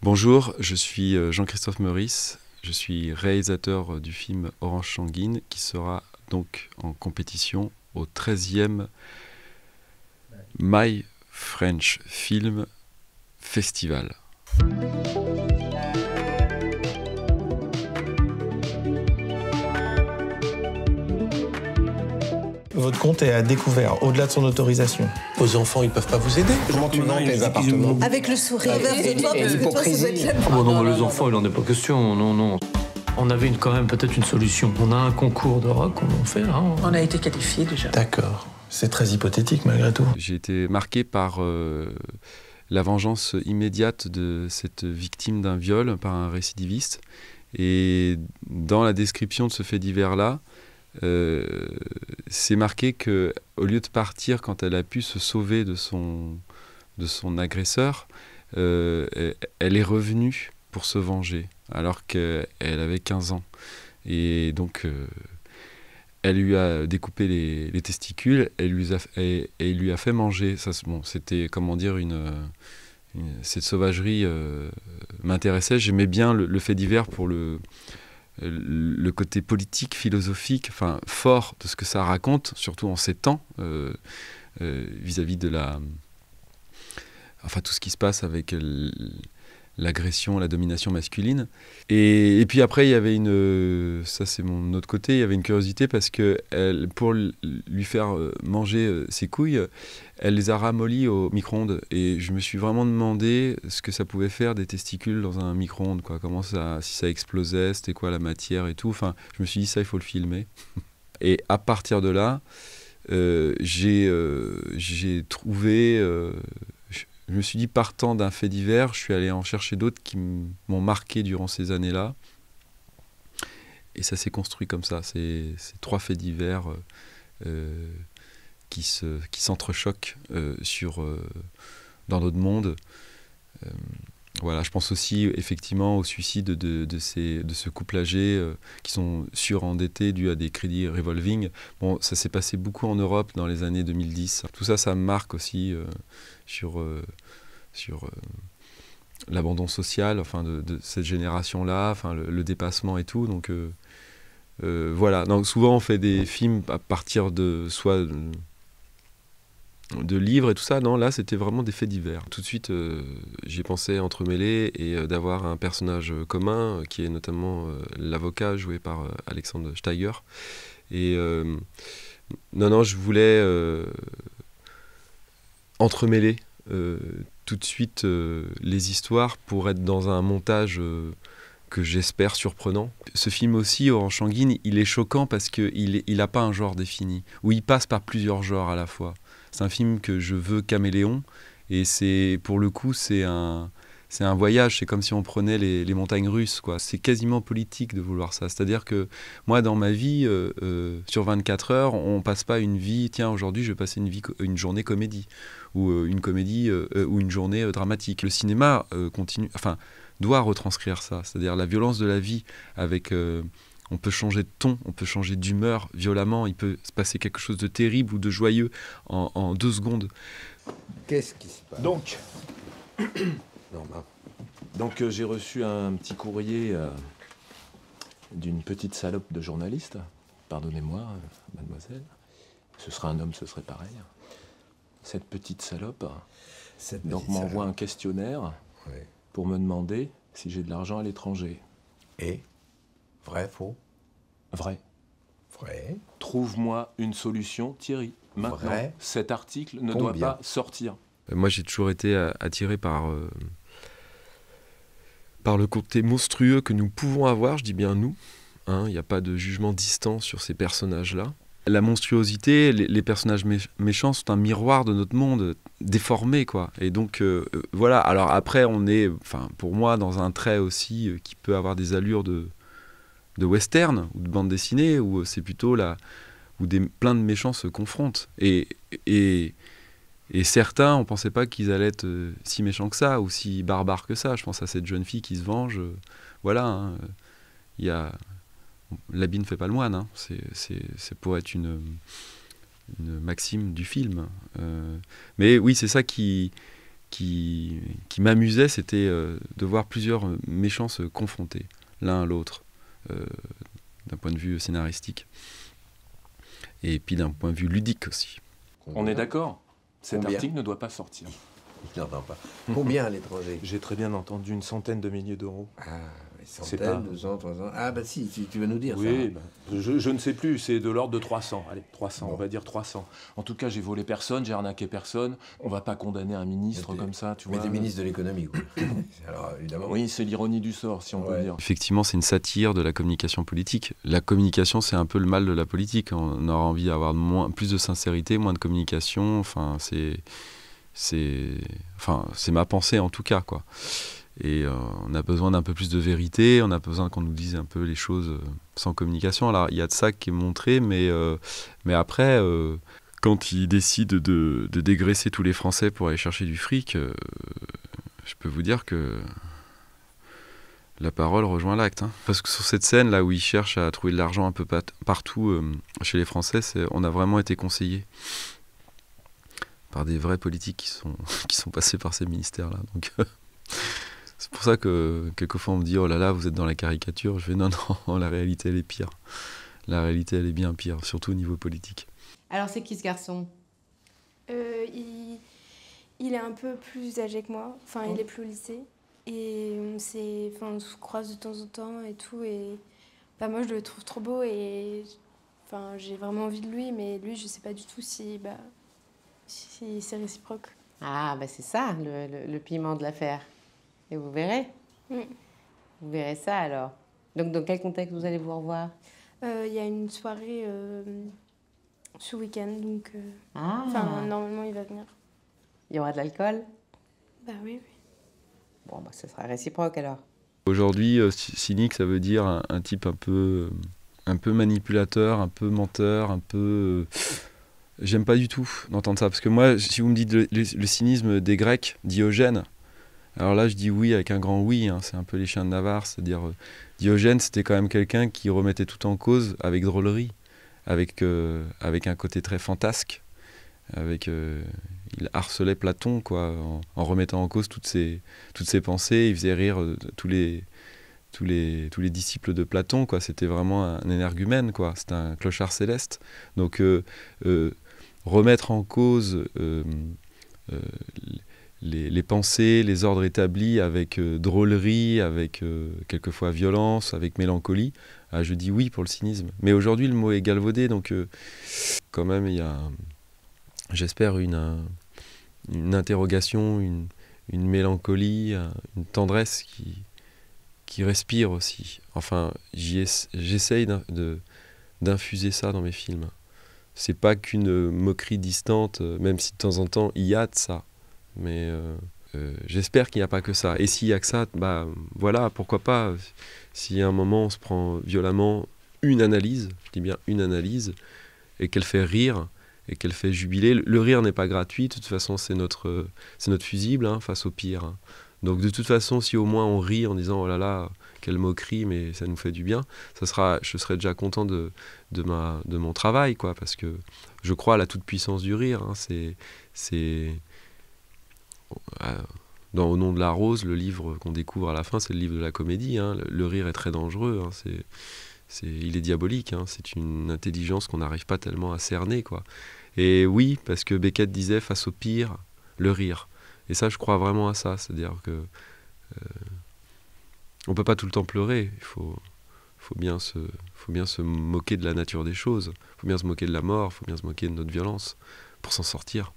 Bonjour, je suis euh, Jean-Christophe Maurice. je suis réalisateur euh, du film Orange Sanguine qui sera donc en compétition au 13e My French Film Festival. Votre compte est à découvert, au-delà de son autorisation. Aux enfants, ils ne peuvent pas vous aider. Comment tu les appartements Avec le sourire. Et, ah bon, non, les enfants, il n'en est pas question. Non, non. On avait quand même peut-être une solution. On a un concours de rock, on en fait. Hein on a été qualifié déjà. D'accord. C'est très hypothétique malgré tout. J'ai été marqué par euh, la vengeance immédiate de cette victime d'un viol par un récidiviste. Et dans la description de ce fait divers-là, euh, c'est marqué que au lieu de partir quand elle a pu se sauver de son, de son agresseur, euh, elle est revenue pour se venger alors qu'elle avait 15 ans. Et donc, euh, elle lui a découpé les, testicules elle lui a, et, lui a fait manger. Ça, bon, c'était, comment dire, une, cette sauvagerie euh, m'intéressait. J'aimais bien le, le, fait divers pour le, le côté politique, philosophique, enfin fort de ce que ça raconte, surtout en ces temps, euh, euh, vis-à-vis -vis de la, enfin tout ce qui se passe avec l'agression, la domination masculine. Et, puis après, il y avait une, euh, ça c'est mon autre côté, il y avait une curiosité parce que pour lui faire euh, manger euh, ses couilles, elle les a ramollies au micro-ondes. Et je me suis vraiment demandé ce que ça pouvait faire des testicules dans un micro-ondes, quoi. Comment ça, si ça explosait, c'était quoi la matière et tout. Enfin, je me suis dit ça, il faut le filmer. et à partir de là, j'ai trouvé je me suis dit, partant d'un fait divers, je suis allé en chercher d'autres qui m'ont marqué durant ces années-là. Et ça s'est construit comme ça. C'est trois faits divers euh, euh, qui s'entrechoquent qui euh, dans notre monde. Voilà, je pense aussi effectivement au suicide de, ces, de ce couple âgé euh, qui sont surendettés dû à des crédits revolving. Bon, ça s'est passé beaucoup en Europe dans les années 2010. Tout ça, ça marque aussi euh, sur, euh, sur l'abandon social enfin, de, cette génération-là, enfin, le, le, dépassement et tout. Donc voilà, Donc, souvent on fait des films à partir de soit de livres et tout ça. Non, là, c'était vraiment des faits divers. Tout de suite, euh, j'ai pensé entremêler et euh, d'avoir un personnage euh, commun qui est notamment l'avocat joué par Alexandre Steiger. Et non, non, je voulais entremêler tout de suite les histoires pour être dans un montage que j'espère surprenant. Ce film aussi, Orange Shanguin, il est choquant parce qu'il n'a pas un genre défini, où il passe par plusieurs genres à la fois. C'est un film que je veux caméléon. Et c'est pour le coup, c'est un, c'est un voyage. C'est comme si on prenait les, les montagnes russes. quoi. C'est quasiment politique de vouloir ça. C'est-à-dire que moi, dans ma vie, euh, euh, sur 24 heures, on passe pas une vie. Tiens, aujourd'hui, je vais passer une, vie, une journée comédie ou euh, une comédie ou une journée dramatique. Le cinéma continue. Enfin, doit retranscrire ça. C'est-à-dire la violence de la vie avec on peut changer de ton, on peut changer d'humeur violemment, il peut se passer quelque chose de terrible ou de joyeux en, deux secondes. Qu'est-ce qui se passe Donc, bah. donc euh, j'ai reçu un petit courrier euh, d'une petite salope de journaliste, pardonnez-moi, euh, mademoiselle, ce serait un homme, ce serait pareil. Cette petite salope donc m'envoie un questionnaire pour me demander si j'ai de l'argent à l'étranger. Et Vrai, faux Vrai. Vrai. Trouve-moi une solution, Thierry. Maintenant, cet article ne doit pas sortir. Euh, moi, j'ai toujours été euh, attiré par, euh, par le côté monstrueux que nous pouvons avoir, je dis bien nous. Hein. Il n'y a pas de jugement distant sur ces personnages-là. La monstruosité, les, personnages méchants sont un miroir de notre monde déformé, quoi. Et donc, voilà. Alors après, on est, enfin, pour moi, dans un trait aussi qui peut avoir des allures de, de western ou de bande dessinée où c'est plutôt là où des, plein de méchants se confrontent. Et, et, et certains, on pensait pas qu'ils allaient être euh, si méchants que ça ou si barbares que ça. Je pense à cette jeune fille qui se venge. Euh, voilà, hein, euh, il y a l'habit ne fait pas le moine. Hein. C'est pour être une, maxime du film. mais oui, c'est ça qui, qui, qui m'amusait, c'était de voir plusieurs méchants se confronter l'un à l'autre. Euh, d'un point de vue scénaristique. Et puis d'un point de vue ludique aussi. On est d'accord Cet article ne doit pas sortir. Il n'entend pas. Combien à l'étranger J'ai très bien entendu une centaine de milliers d'euros. Ah centaines, ans Ah, bah si, tu, vas nous dire oui, bah, je, ne sais plus, c'est de l'ordre de 300. Allez, 300, on va dire 300. En tout cas, j'ai volé personne, j'ai arnaqué personne. On va pas condamner un ministre comme ça, tu vois. Mais des ministres de l'économie, Oui, c'est l'ironie du sort, si on peut dire. Effectivement, c'est une satire de la communication politique. La communication, c'est un peu le mal de la politique. On aura envie d'avoir moins, plus de sincérité, moins de communication. Enfin, c'est. C'est enfin, ma pensée en tout cas. quoi. Et euh, on a besoin d'un peu plus de vérité, on a besoin qu'on nous dise un peu les choses euh, sans communication. Alors il y a de ça qui est montré, mais, euh, mais après, quand il décide de, dégraisser tous les Français pour aller chercher du fric, je peux vous dire que la parole rejoint l'acte. Hein. Parce que sur cette scène là où ils cherche à trouver de l'argent un peu partout chez les Français, on a vraiment été conseillés par des vrais politiques qui sont, qui sont passés par ces ministères là. Donc. C'est pour ça que quelquefois on me dit oh là là, vous êtes dans la caricature. Je fais non, non, la réalité elle est pire. La réalité elle est bien pire, surtout au niveau politique. Alors c'est qui ce garçon euh, il... est un peu plus âgé que moi, enfin il oh. est plus au lycée. Et on, enfin, on se croise de temps en temps et tout. Et bah, moi je le trouve trop beau et enfin, j'ai vraiment envie de lui, mais lui je sais pas du tout si, bah, si c'est réciproque. Ah bah c'est ça le, le piment de l'affaire. Et vous verrez. Mm. Vous verrez ça alors. Donc, dans quel contexte vous allez vous revoir euh, Il y a une soirée euh, ce week-end, donc. Euh, ah. normalement, il va venir. Il y aura de l'alcool Bah oui, oui. Bon, bah, ce sera réciproque alors. Aujourd'hui, cynique, ça veut dire un, type un peu, un peu manipulateur, un peu menteur, un peu. J'aime pas du tout d'entendre ça, parce que moi, si vous me dites le cynisme des Grecs, Diogène, alors là, je dis oui avec un grand oui, hein. c'est un peu les chiens de Navarre, c'est-à-dire euh, Diogène, c'était quand même quelqu'un qui remettait tout en cause avec drôlerie, avec, euh, avec un côté très fantasque, avec euh, il harcelait Platon quoi, en, remettant en cause toutes ses, toutes ses pensées, il faisait rire tous les, tous les, tous les disciples de Platon, quoi. C'était vraiment un énergumène, quoi. C'était un clochard céleste. Donc remettre en cause les, pensées, les ordres établis avec euh, drôlerie, avec euh, quelquefois violence, avec mélancolie. Ah, je dis oui pour le cynisme. Mais aujourd'hui, le mot est galvaudé, donc euh, quand même, il y a, j'espère, une, une interrogation, une, mélancolie, une tendresse qui, qui respire aussi. Enfin, j'essaye d'infuser ça dans mes films. C'est pas qu'une moquerie distante, même si de temps en temps, il y a de ça mais euh, euh, j'espère qu'il n'y a pas que ça. Et s'il n'y a que ça, bah voilà, pourquoi pas. Si à un moment on se prend violemment une analyse, je dis bien une analyse, et qu'elle fait rire et qu'elle fait jubiler, le rire n'est pas gratuit. De toute façon, c'est notre, c'est notre fusible hein, face au pire. Hein. Donc de toute façon, si au moins on rit en disant oh là là, quelle moquerie, mais ça nous fait du bien, ça sera, je serais déjà content de, de, ma, de mon travail, quoi, parce que je crois à la toute-puissance du rire. Hein. c'est, c'est, euh, dans Au nom de la rose, le livre qu'on découvre à la fin, c'est le livre de la comédie. Hein. Le, rire est très dangereux. Hein. C'est, c'est, il est diabolique. Hein. C'est une intelligence qu'on n'arrive pas tellement à cerner, quoi. Et oui, parce que Beckett disait face au pire, le rire. Et ça, je crois vraiment à ça. C'est-à-dire que ne euh, on peut pas tout le temps pleurer. Il faut, faut bien se, faut bien se moquer de la nature des choses. Il faut bien se moquer de la mort. Il faut bien se moquer de notre violence pour s'en sortir.